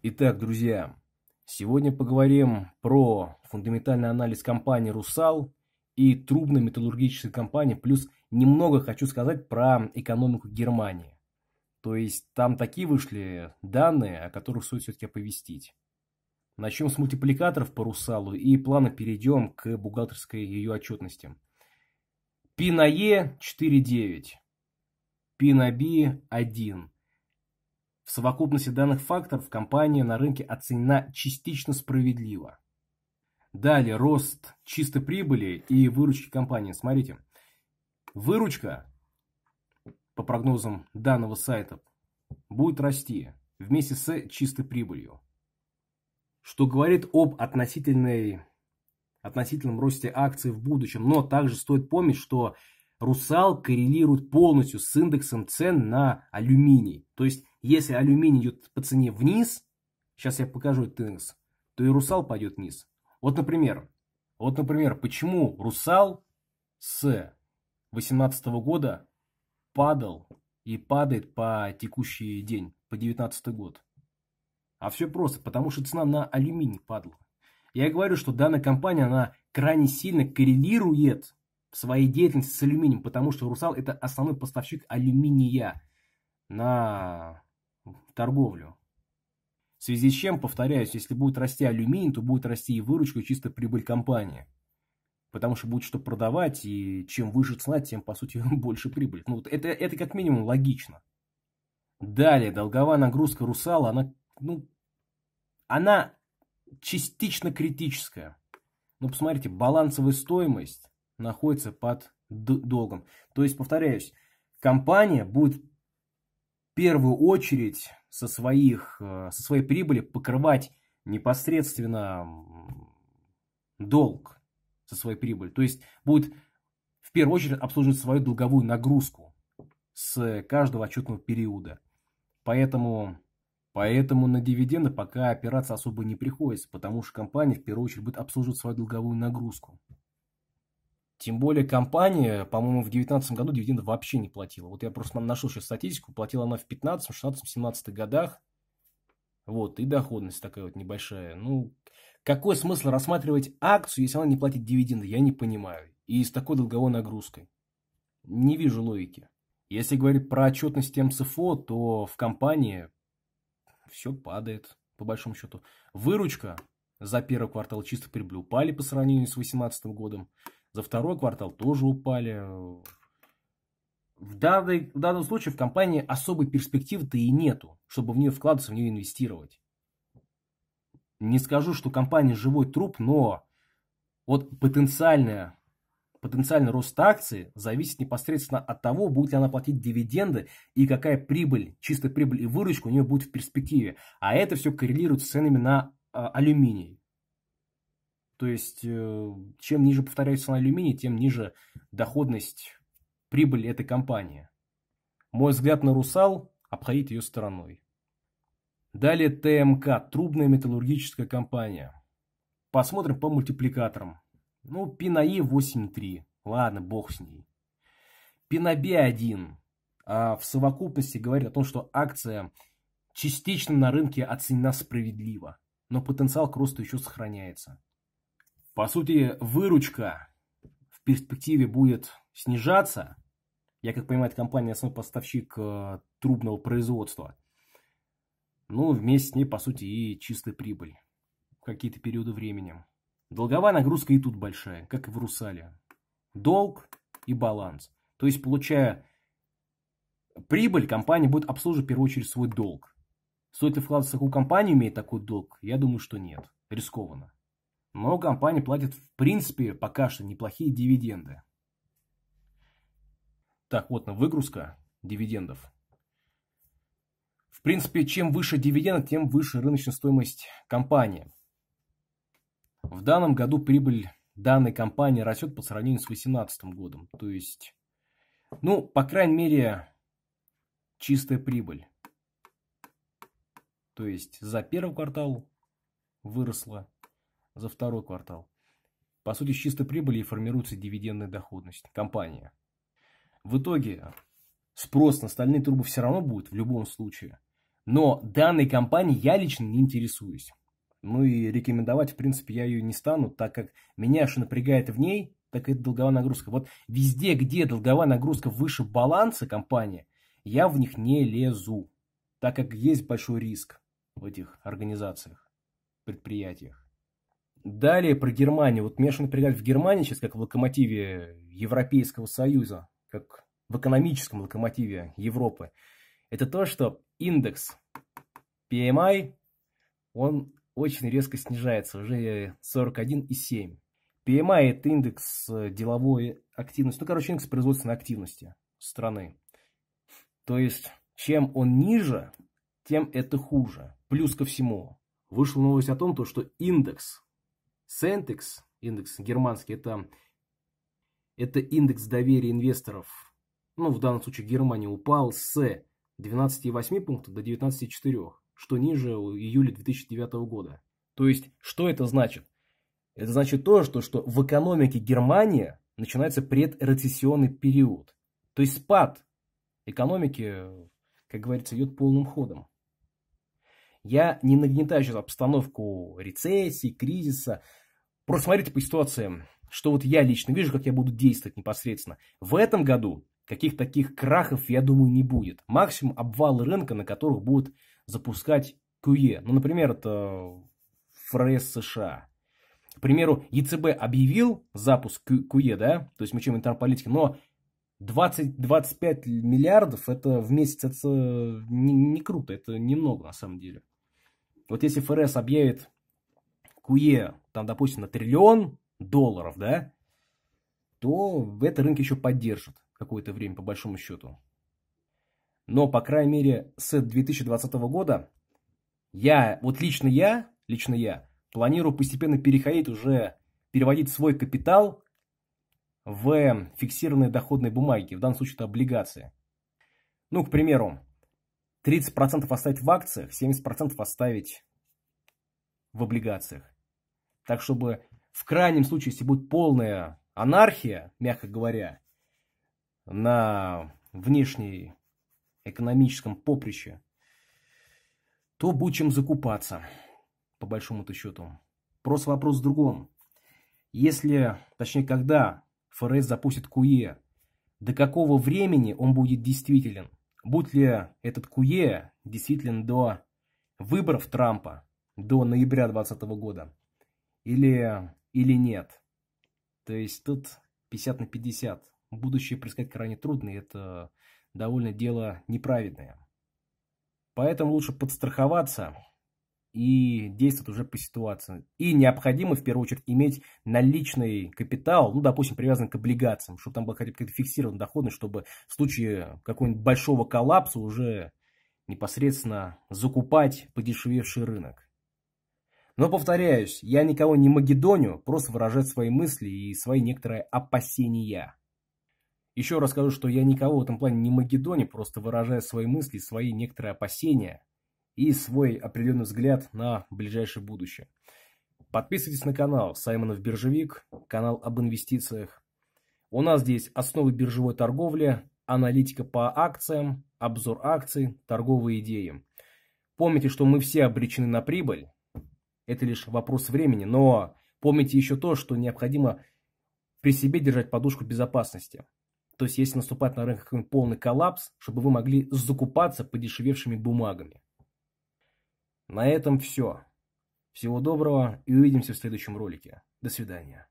Итак, друзья, сегодня поговорим про фундаментальный анализ компании «Русал» и трубной металлургической компании, плюс немного хочу сказать про экономику Германии. То есть там такие вышли данные, о которых стоит все-таки оповестить. Начнем с мультипликаторов по «Русалу» и плавно перейдем к бухгалтерской ее отчетности. P на E 4,9. P на B 1. В совокупности данных факторов компания на рынке оценена частично справедливо. Далее рост чистой прибыли и выручки компании. Смотрите, выручка по прогнозам данного сайта будет расти вместе с чистой прибылью, что говорит об относительной, относительном росте акций в будущем. Но также стоит помнить, что Русал коррелирует полностью с индексом цен на алюминий. То есть, если алюминий идет по цене вниз, сейчас я покажу этот индекс, то и Русал пойдет вниз. Вот, например, вот, например, почему Русал с 2018 года падал и падает по текущий день, по 2019 год. А все просто, потому что цена на алюминий падала. Я говорю, что данная компания, она крайне сильно коррелирует в своей деятельности с алюминием, потому что «Русал» — это основной поставщик алюминия на торговлю. В связи с чем, повторяюсь, если будет расти алюминий, то будет расти и выручка, и чисто прибыль компании. Потому что будет что продавать, и чем выше цена, тем, по сути, больше прибыль. Ну, вот это, это как минимум логично. Далее, долговая нагрузка «Русала», она, ну, она частично критическая. Ну, посмотрите, балансовая стоимость находится под долгом. То есть, повторяюсь, компания будет в первую очередь со, своих, э, со своей прибыли покрывать непосредственно долг со своей прибыли. То есть будет в первую очередь обслуживать свою долговую нагрузку с каждого отчетного периода. Поэтому, поэтому на дивиденды пока опираться особо не приходится, потому что компания в первую очередь будет обслуживать свою долговую нагрузку. Тем более компания, по-моему, в 2019 году дивидендов вообще не платила. Вот я просто нашел сейчас статистику. Платила она в 15, 16, 17 годах. Вот, и доходность такая вот небольшая. Ну, какой смысл рассматривать акцию, если она не платит дивиденды, я не понимаю. И с такой долговой нагрузкой. Не вижу логики. Если говорить про отчетность МСФО, то в компании все падает, по большому счету. Выручка за первый квартал чисто прибыли упали по сравнению с 2018 годом за второй квартал тоже упали. В, данный в данном случае в компании особой перспективы-то и нету, чтобы в нее вкладываться, в нее инвестировать. Не скажу, что компания живой труп, но вот потенциальная потенциальный рост акции зависит непосредственно от того, будет ли она платить дивиденды и какая прибыль, чистая прибыль и выручка у нее будет в перспективе. А это все коррелирует с ценами на а, алюминий. То есть, э, чем ниже, повторяется цена алюминия, тем ниже доходность, прибыли этой компании. Мой взгляд на «Русал» – обходить ее стороной. Далее ТМК – трубная металлургическая компания. Посмотрим по мультипликаторам. Ну, Пинаи 8.3. Ладно, бог с ней. Пинаби 1. А в совокупности говорит о том, что акция частично на рынке оценена справедливо, но потенциал к росту еще сохраняется по сути, выручка в перспективе будет снижаться. Я, как понимаю, компания основной поставщик э, трубного производства. Ну, вместе с ней, по сути, и чистая прибыль. В какие-то периоды времени. Долговая нагрузка и тут большая, как и в Русале. Долг и баланс. То есть, получая прибыль, компания будет обслуживать в первую очередь свой долг. Стоит ли вкладываться в такую компанию, имея такой долг? Я думаю, что нет. Рискованно но компания платит в принципе пока что неплохие дивиденды. Так, вот на выгрузка дивидендов. В принципе, чем выше дивиденд, тем выше рыночная стоимость компании. В данном году прибыль данной компании растет по сравнению с 2018 годом. То есть, ну, по крайней мере, чистая прибыль. То есть за первый квартал выросла за второй квартал. По сути, с чистой прибыли и формируется дивидендная доходность компании. В итоге спрос на стальные трубы все равно будет в любом случае. Но данной компании я лично не интересуюсь. Ну и рекомендовать, в принципе, я ее не стану, так как меня что напрягает в ней, так это долговая нагрузка. Вот везде, где долговая нагрузка выше баланса компании, я в них не лезу, так как есть большой риск в этих организациях, предприятиях. Далее про Германию. Вот меня напрягает в Германии сейчас, как в локомотиве Европейского Союза, как в экономическом локомотиве Европы. Это то, что индекс PMI, он очень резко снижается, уже 41,7. PMI – это индекс э, деловой активности, ну, короче, индекс производственной активности страны. То есть, чем он ниже, тем это хуже. Плюс ко всему, вышла новость о том, что индекс Сентекс, индекс германский, это, это индекс доверия инвесторов, ну, в данном случае Германия, упал с 12,8 пунктов до 19,4, что ниже июля 2009 года. То есть, что это значит? Это значит то, что, что в экономике Германии начинается предрецессионный период. То есть спад экономики, как говорится, идет полным ходом. Я не нагнетаю сейчас обстановку рецессии, кризиса. Просто смотрите по ситуациям, что вот я лично вижу, как я буду действовать непосредственно. В этом году каких таких крахов, я думаю, не будет. Максимум обвал рынка, на которых будут запускать QE. Ну, например, это ФРС США. К примеру, ЕЦБ объявил запуск QE, да, то есть мы мечом политики, но 20-25 миллиардов это в месяц, это э, не, не круто, это немного на самом деле вот если ФРС объявит КУЕ, там, допустим, на триллион долларов, да, то в это рынке еще поддержат какое-то время, по большому счету. Но, по крайней мере, с 2020 года я, вот лично я, лично я, планирую постепенно переходить уже, переводить свой капитал в фиксированные доходные бумаги, в данном случае это облигации. Ну, к примеру, 30% оставить в акциях, 70% оставить в облигациях. Так, чтобы в крайнем случае, если будет полная анархия, мягко говоря, на внешней экономическом поприще, то будет чем закупаться, по большому-то счету. Просто вопрос в другом. Если, точнее, когда ФРС запустит КУЕ, e, до какого времени он будет действителен? Будь ли этот Куе действительно до выборов Трампа, до ноября 2020 года, или, или нет. То есть тут 50 на 50. Будущее предсказать крайне трудно, и это довольно дело неправедное. Поэтому лучше подстраховаться, и действует уже по ситуации. И необходимо, в первую очередь, иметь наличный капитал, ну, допустим, привязанный к облигациям, чтобы там был хотя бы какая-то фиксированная доходность, ну, чтобы в случае какого-нибудь большого коллапса уже непосредственно закупать подешевевший рынок. Но, повторяюсь, я никого не Магедоню, просто выражать свои мысли и свои некоторые опасения. Еще раз скажу, что я никого в этом плане не Магедоне, просто выражаю свои мысли, и свои некоторые опасения – и свой определенный взгляд на ближайшее будущее. Подписывайтесь на канал Саймонов Биржевик, канал об инвестициях. У нас здесь основы биржевой торговли, аналитика по акциям, обзор акций, торговые идеи. Помните, что мы все обречены на прибыль. Это лишь вопрос времени, но помните еще то, что необходимо при себе держать подушку безопасности. То есть, если наступает на рынках полный коллапс, чтобы вы могли закупаться подешевевшими бумагами. На этом все. Всего доброго и увидимся в следующем ролике. До свидания.